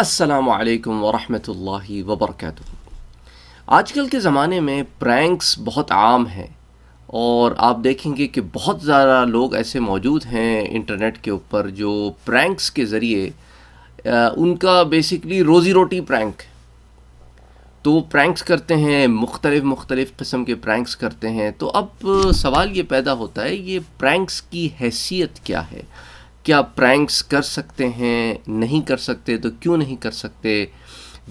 असलकम वरहि वबरक आजकल के ज़माने में प्रैंक्स बहुत आम हैं और आप देखेंगे कि बहुत ज़्यादा लोग ऐसे मौजूद हैं इंटरनेट के ऊपर जो प्रैंक्स के ज़रिए उनका बेसिकली रोज़ी रोटी प्रैंक तो प्रैंक्स करते हैं मुख्तलिफ़ मुख्तलिफ़ किस्म के प्रैंक्स करते हैं तो अब सवाल ये पैदा होता है ये प्रैंक्स की हैसियत क्या है क्या प्रैंक्स कर सकते हैं नहीं कर सकते तो क्यों नहीं कर सकते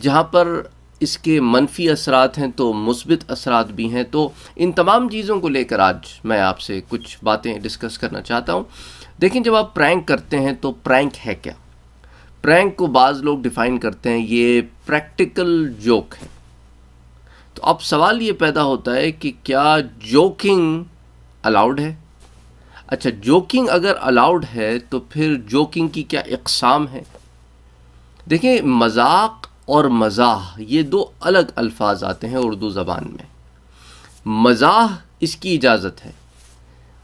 जहाँ पर इसके मनफी असरात हैं तो मुसबित असरात भी हैं तो इन तमाम चीज़ों को लेकर आज मैं आपसे कुछ बातें डिस्कस करना चाहता हूँ देखें जब आप प्रैंक करते हैं तो प्रैंक है क्या प्रैंक को बाज़ लोग डिफ़ाइन करते हैं ये प्रैक्टिकल जोक है तो अब सवाल ये पैदा होता है कि क्या जोकिंग अलाउड है अच्छा जोकिंग अगर अलाउड है तो फिर जोकिंग की क्या इकसाम है देखें मजाक और मजाह ये दो अलग अल्फाज आते हैं उर्दू ज़बान में मजाह इसकी इजाज़त है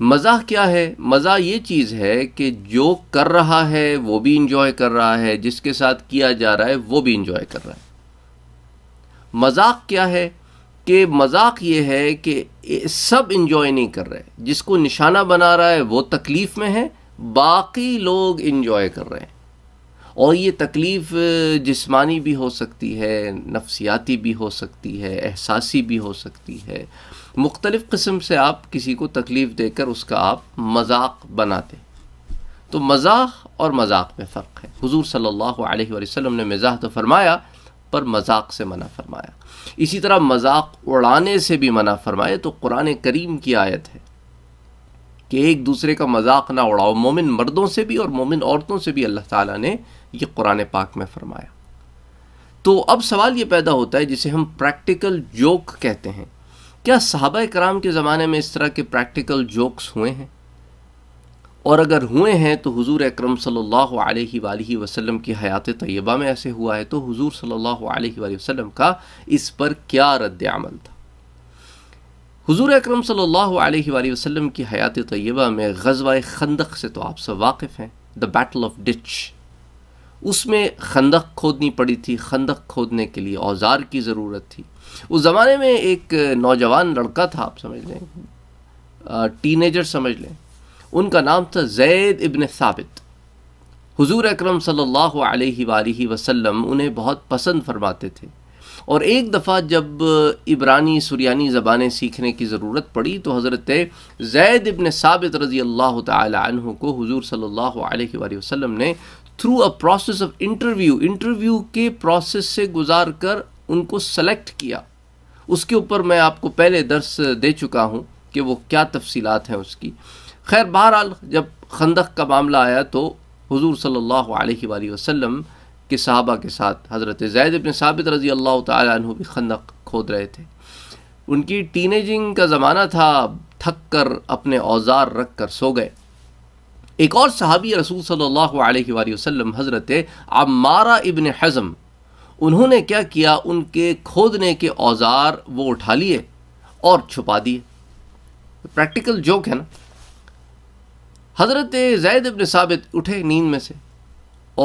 मज़ाह क्या है मज़ा ये चीज़ है कि जो कर रहा है वो भी इंजॉय कर रहा है जिसके साथ किया जा रहा है वो भी इंजॉय कर रहा है मजाक क्या है कि मजाक ये है कि सब इन्जॉय नहीं कर रहे जिसको निशाना बना रहा है वो तकलीफ़ में है बाकी लोग इंजॉय कर रहे हैं और ये तकलीफ़ जिस्मानी भी हो सकती है नफ्सियाती भी हो सकती है एहसासी भी हो सकती है मुख्तलिफ़ किस्म से आप किसी को तकलीफ़ देकर उसका आप मजाक बनाते तो मजाक और मजाक में फ़र्क है हुजूर सल्लल्लाहु अलैहि वसल्लम ने मजाक तो फरमाया पर मजाक से मना फरमाया इसी तरह मजाक उड़ाने से भी मना फरमाया तो कुरान करीम की आयत है कि एक दूसरे का मजाक ना उड़ाओ मोमिन मर्दों से भी और मोमिन औरतों से भी अल्लाह ताला ने ये कुरान पाक में फरमाया तो अब सवाल ये पैदा होता है जिसे हम प्रैक्टिकल जोक कहते हैं क्या सहाबा कराम के ज़माने में इस तरह के प्रैक्टिकल जोक्स हुए हैं और अगर हुए हैं तो हुजूर अकरम सल्लल्लाहु अलैहि वसल्लम की हयात तय्यबा में ऐसे हुआ है तो हुजूर सल्लल्लाहु अलैहि वसल्लम का इस पर क्या रद्द अमल था हुजूर अकरम सल्लल्लाहु अलैहि वसल्लम की हयात तय्यबा में गजवा खंदक से तो आप सब वाकिफ़ हैं द बैटल ऑफ डिच उसमें खंदक खोदनी पड़ी थी खंदक खोदने के लिए औजार की ज़रूरत थी उस ज़माने में एक नौजवान लड़का था आप समझ लें टीनेजर समझ लें उनका नाम था जैद इबन साबित हुजूर अकरम सल्लल्लाहु अलैहि वसल्लम उन्हें बहुत पसंद फरमाते थे और एक दफ़ा जब इब्रानी सुरियानी ज़बानें सीखने की ज़रूरत पड़ी तो हज़रत जैद इबन साबित रज़ी अल्लाह तु को हुजूर सल्लल्लाहु अलैहि वसल्लम ने through a process of interview interview के प्रोसेस से गुजार कर उनको सेलेक्ट किया उसके ऊपर मैं आपको पहले दर्स दे चुका हूँ कि वो क्या तफसीलात हैं उसकी खैर बहरहाल जब खंदक का मामला आया तो हुजूर सल्लल्लाहु अलैहि वसल्लम के साहबा के साथ हज़रत जैद अपने साबित रज़ी अल्लाह तु भी खंदक खोद रहे थे उनकी टीनेजिंग का ज़माना था थक कर अपने औजार रख कर सो गए एक और सहाबी रसूल सल्लल्लाहु अलैहि वसल्लम हज़रत अमारा इबन हज़म उन्होंने क्या किया उनके खोदने के औजार वो उठा लिए और छुपा दिए प्रैक्टिकल जोक है ना हज़रत जैद अपने साबित उठे नींद में से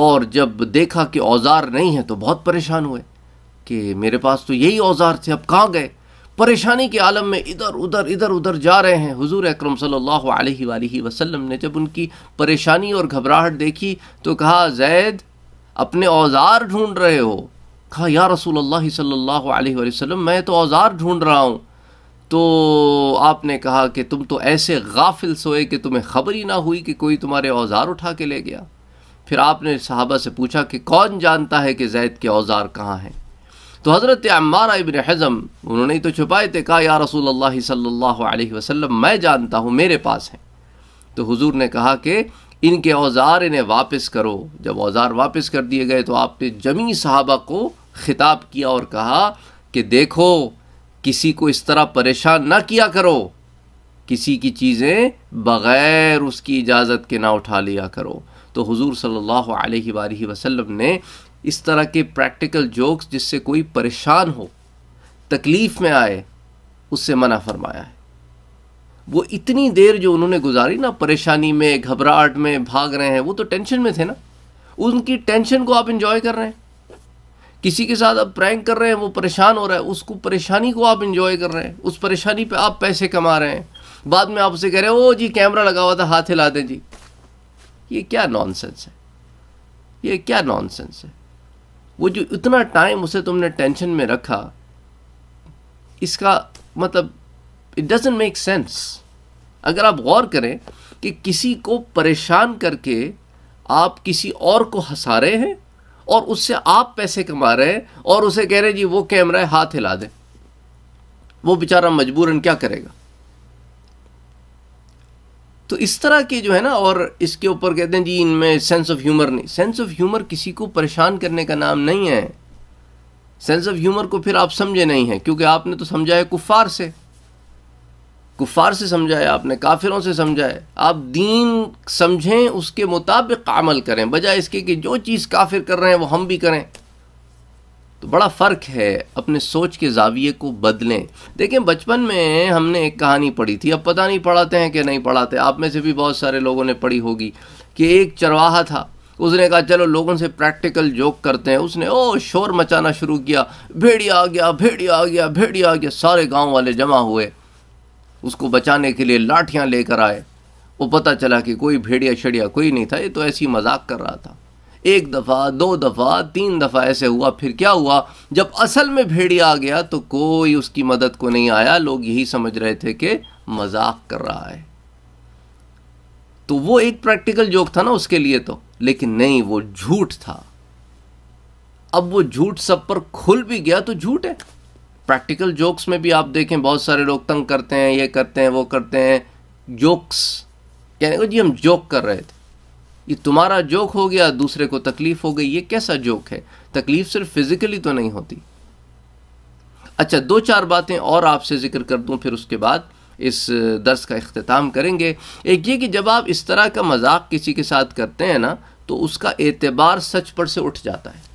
और जब देखा कि औज़ार नहीं है तो बहुत परेशान हुए कि मेरे पास तो यही औज़ार थे अब कहाँ गए परेशानी के आलम में इधर उधर इधर उधर जा रहे हैं हुजूर अकरम सल्लल्लाहु अलैहि अलैहि वसल्लम ने जब उनकी परेशानी और घबराहट देखी तो कहा जैद अपने औज़ार ढूंढ रहे हो कहा या रसूल अल्लाह सल्लल्लाहु अलैहि मैं तो औज़ार ढूंढ रहा हूँ तो आपने कहा कि तुम तो ऐसे गाफिल सोए कि तुम्हें खबर ही ना हुई कि कोई तुम्हारे औजार उठा के ले गया फिर आपने साहबा से पूछा कि कौन जानता है कि जैद के औजार कहाँ हैं तो हज़रत अम्मारा इबन हज़म उन्होंने तो छुपाए थे कहा या रसूल अल्लाह सल्लल्लाहु अलैहि वसल्लम मैं जानता हूँ मेरे पास हैं तो हुजूर ने कहा कि इनके औजार इन्हें वापस करो जब औजार वापस कर दिए गए तो आपने जमी साहबा को ख़िताब किया और कहा कि देखो किसी को इस तरह परेशान ना किया करो किसी की चीज़ें बग़ैर उसकी इजाज़त के ना उठा लिया करो तो हुजूर सल्लल्लाहु अलैहि वसल्लम ने इस तरह के प्रैक्टिकल जोक्स जिससे कोई परेशान हो तकलीफ़ में आए उससे मना फरमाया है वो इतनी देर जो उन्होंने गुजारी ना परेशानी में घबराहट में भाग रहे हैं वो तो टेंशन में थे ना उनकी टेंशन को आप इन्जॉय कर रहे हैं किसी के साथ आप प्रैंक कर रहे हैं वो परेशान हो रहा है उसको परेशानी को आप इंजॉय कर रहे हैं उस परेशानी पे आप पैसे कमा रहे हैं बाद में आप उसे कह रहे हैं ओ जी कैमरा लगा हुआ था हाथ हिला दें जी ये क्या नॉनसेंस है ये क्या नॉनसेंस है वो जो इतना टाइम उसे तुमने टेंशन में रखा इसका मतलब इट डजेंट मेक सेंस अगर आप गौर करें कि किसी को परेशान करके आप किसी और को हंसा रहे हैं और उससे आप पैसे कमा रहे हैं और उसे कह रहे हैं जी वो कैमरा है हाथ हिला दे वो बेचारा मजबूरन क्या करेगा तो इस तरह के जो है ना और इसके ऊपर कहते हैं जी इनमें सेंस ऑफ ह्यूमर नहीं सेंस ऑफ ह्यूमर किसी को परेशान करने का नाम नहीं है सेंस ऑफ ह्यूमर को फिर आप समझे नहीं है क्योंकि आपने तो समझा है कुफार से कुफार से समझाया आपने काफिरों से समझाए आप दीन समझें उसके मुताबिक अमल करें बजाय इसके कि जो चीज़ काफिर कर रहे हैं वो हम भी करें तो बड़ा फ़र्क है अपने सोच के जाविये को बदलें देखें बचपन में हमने एक कहानी पढ़ी थी अब पता नहीं पढ़ाते हैं कि नहीं पढ़ाते आप में से भी बहुत सारे लोगों ने पढ़ी होगी कि एक चरवाहा था उसने कहा चलो लोगों से प्रैक्टिकल जोक करते हैं उसने ओ शोर मचाना शुरू किया भेड़िया आ गया भेड़िया आ गया भेड़िया आ गया सारे गांव वाले जमा हुए उसको बचाने के लिए लाठियाँ लेकर आए वो पता चला कि कोई भेड़िया छेड़िया कोई नहीं था ये तो ऐसी मजाक कर रहा था एक दफ़ा दो दफ़ा तीन दफ़ा ऐसे हुआ फिर क्या हुआ जब असल में भेड़िया आ गया तो कोई उसकी मदद को नहीं आया लोग यही समझ रहे थे कि मजाक कर रहा है तो वो एक प्रैक्टिकल जोक था ना उसके लिए तो लेकिन नहीं वो झूठ था अब वो झूठ सब पर खुल भी गया तो झूठ है प्रैक्टिकल जोक्स में भी आप देखें बहुत सारे लोग तंग करते हैं ये करते हैं वो करते हैं जोक्स कहने को जी हम जोक कर रहे थे ये तुम्हारा जोक हो गया दूसरे को तकलीफ़ हो गई ये कैसा जोक है तकलीफ़ सिर्फ फिज़िकली तो नहीं होती अच्छा दो चार बातें और आपसे ज़िक्र कर दूँ फिर उसके बाद इस दर्स का अख्ताम करेंगे एक ये कि जब आप इस तरह का मजाक किसी के साथ करते हैं ना तो उसका एतबार सच पर से उठ जाता है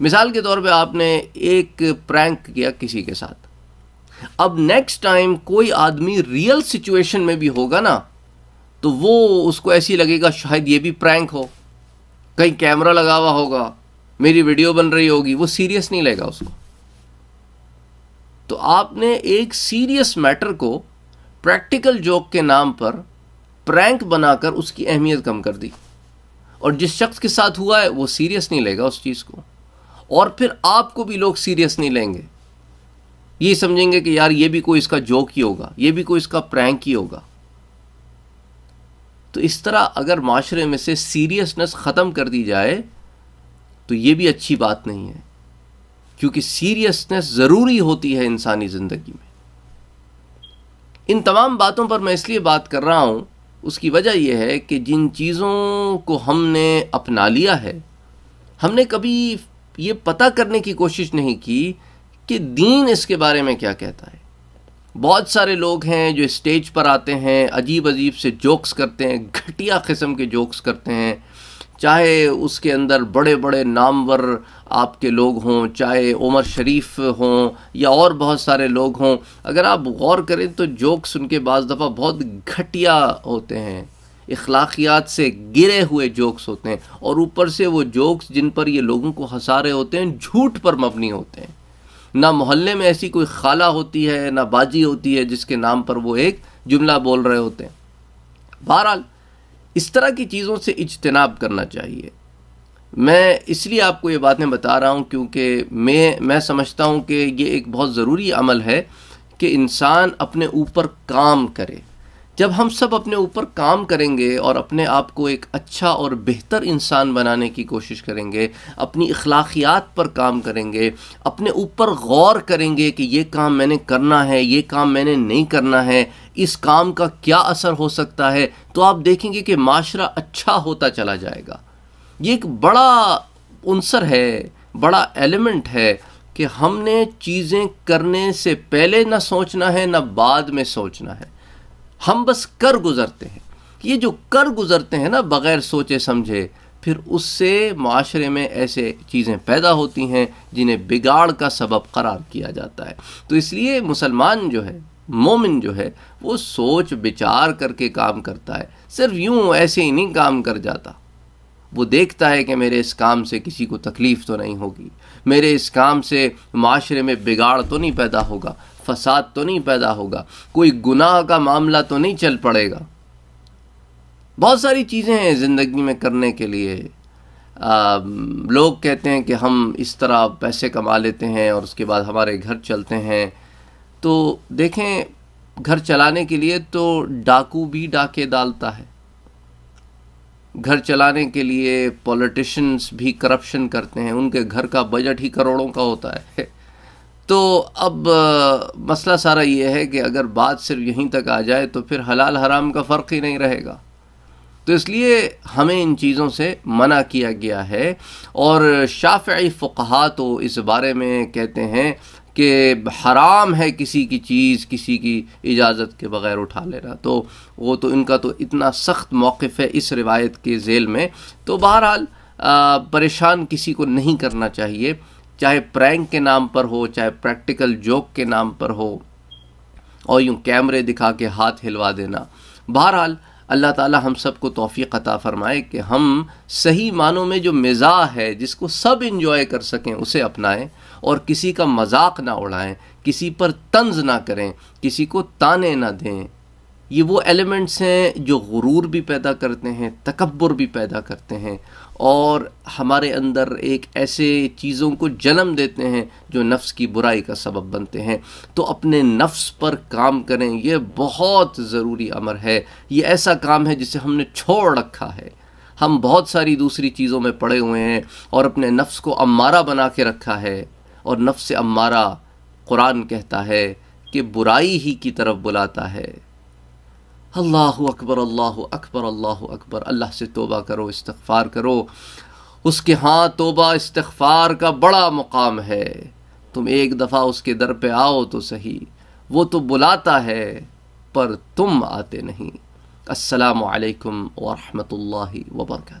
मिसाल के तौर पे आपने एक प्रैंक किया किसी के साथ अब नेक्स्ट टाइम कोई आदमी रियल सिचुएशन में भी होगा ना तो वो उसको ऐसी लगेगा शायद ये भी प्रैंक हो कहीं कैमरा लगा हुआ होगा मेरी वीडियो बन रही होगी वो सीरियस नहीं लेगा उसको तो आपने एक सीरियस मैटर को प्रैक्टिकल जोक के नाम पर प्रैंक बनाकर उसकी अहमियत कम कर दी और जिस शख्स के साथ हुआ है वो सीरियस नहीं लेगा उस चीज़ को और फिर आपको भी लोग सीरियस नहीं लेंगे ये समझेंगे कि यार ये भी कोई इसका जोक ही होगा ये भी कोई इसका प्रैंक ही होगा तो इस तरह अगर माशरे में से सीरियसनेस ख़त्म कर दी जाए तो ये भी अच्छी बात नहीं है क्योंकि सीरियसनेस ज़रूरी होती है इंसानी ज़िंदगी में इन तमाम बातों पर मैं इसलिए बात कर रहा हूँ उसकी वजह यह है कि जिन चीज़ों को हमने अपना लिया है हमने कभी ये पता करने की कोशिश नहीं की कि दीन इसके बारे में क्या कहता है बहुत सारे लोग हैं जो स्टेज पर आते हैं अजीब अजीब से जोक्स करते हैं घटिया किस्म के जोक्स करते हैं चाहे उसके अंदर बड़े बड़े नामवर आपके लोग हों चाहे उमर शरीफ हों या और बहुत सारे लोग हों अगर आप गौर करें तो जोक्स उनके बाज़ दफ़ा बहुत घटिया होते हैं अखलाकियात से गिरे हुए जोक्स होते हैं और ऊपर से वो जोक्स जिन पर ये लोगों को हंसा रहे होते हैं झूठ पर मबनी होते हैं ना मोहल्ले में ऐसी कोई खाला होती है ना बाजी होती है जिसके नाम पर वो एक जुमला बोल रहे होते हैं बहरहाल इस तरह की चीज़ों से इजतनाब करना चाहिए मैं इसलिए आपको ये बातें बता रहा हूँ क्योंकि मैं मैं समझता हूँ कि ये एक बहुत ज़रूरी अमल है कि इंसान अपने ऊपर काम करे जब हम सब अपने ऊपर काम करेंगे और अपने आप को एक अच्छा और बेहतर इंसान बनाने की कोशिश करेंगे अपनी अखलाकियात पर काम करेंगे अपने ऊपर गौर करेंगे कि ये काम मैंने करना है ये काम मैंने नहीं करना है इस काम का क्या असर हो सकता है तो आप देखेंगे कि माशरा अच्छा होता चला जाएगा ये एक बड़ा अनसर है बड़ा एलिमेंट है कि हमने चीज़ें करने से पहले ना सोचना है ना बाद में सोचना है हम बस कर गुज़रते हैं ये जो कर गुज़रते हैं ना बग़ैर सोचे समझे फिर उससे माशरे में ऐसे चीज़ें पैदा होती हैं जिन्हें बिगाड़ का सबब करार किया जाता है तो इसलिए मुसलमान जो है मोमिन जो है वो सोच विचार करके काम करता है सिर्फ यूँ ऐसे ही नहीं काम कर जाता वो देखता है कि मेरे इस काम से किसी को तकलीफ़ तो नहीं होगी मेरे इस काम से माशरे में बिगाड़ तो नहीं पैदा होगा फसाद तो नहीं पैदा होगा कोई गुनाह का मामला तो नहीं चल पड़ेगा बहुत सारी चीज़ें हैं ज़िंदगी में करने के लिए आ, लोग कहते हैं कि हम इस तरह पैसे कमा लेते हैं और उसके बाद हमारे घर चलते हैं तो देखें घर चलाने के लिए तो डाकू भी डाके डालता है घर चलाने के लिए पॉलिटिशियंस भी करप्शन करते हैं उनके घर का बजट ही करोड़ों का होता है तो अब मसला सारा ये है कि अगर बात सिर्फ यहीं तक आ जाए तो फिर हलाल हराम का फ़र्क ही नहीं रहेगा तो इसलिए हमें इन चीज़ों से मना किया गया है और शाफ़ी फ़ुकहा तो इस बारे में कहते हैं कि हराम है किसी की चीज़ किसी की इजाज़त के बग़ैर उठा लेना तो वो तो इनका तो इतना सख्त मौक़ है इस रिवायत के झेल में तो बहरहाल परेशान किसी को नहीं करना चाहिए चाहे प्रैंक के नाम पर हो चाहे प्रैक्टिकल जोक के नाम पर हो और यूँ कैमरे दिखा के हाथ हिलवा देना बहरहाल अल्लाह ताला हम सब को तोफ़ी अता फ़रमाए कि हम सही मानों में जो मिज़ा है जिसको सब इन्जॉय कर सकें उसे अपनाएं और किसी का मजाक ना उड़ाएं किसी पर तंज ना करें किसी को ताने ना दें ये वो एलिमेंट्स हैं जो गुरूर भी पैदा करते हैं तकबर भी पैदा करते हैं और हमारे अंदर एक ऐसे चीज़ों को जन्म देते हैं जो नफ्स की बुराई का सबब बनते हैं तो अपने नफ्स पर काम करें यह बहुत ज़रूरी अमर है ये ऐसा काम है जिसे हमने छोड़ रखा है हम बहुत सारी दूसरी चीज़ों में पड़े हुए हैं और अपने नफ्स को अमारा बना के रखा है और नफ्स अमारा कुरान कहता है कि बुराई ही की तरफ बुलाता है अल्लाह अकबर अल्लाह अकबर अल्लाह अकबर अल्लाह से तोबा करो इस्तफ़ार करो उसके हाँ तोबा इस्तफ़ार का बड़ा मुकाम है तुम एक दफ़ा उसके दर पे आओ तो सही वो तो बुलाता है पर तुम आते नहीं असलकम वरहमल वर्का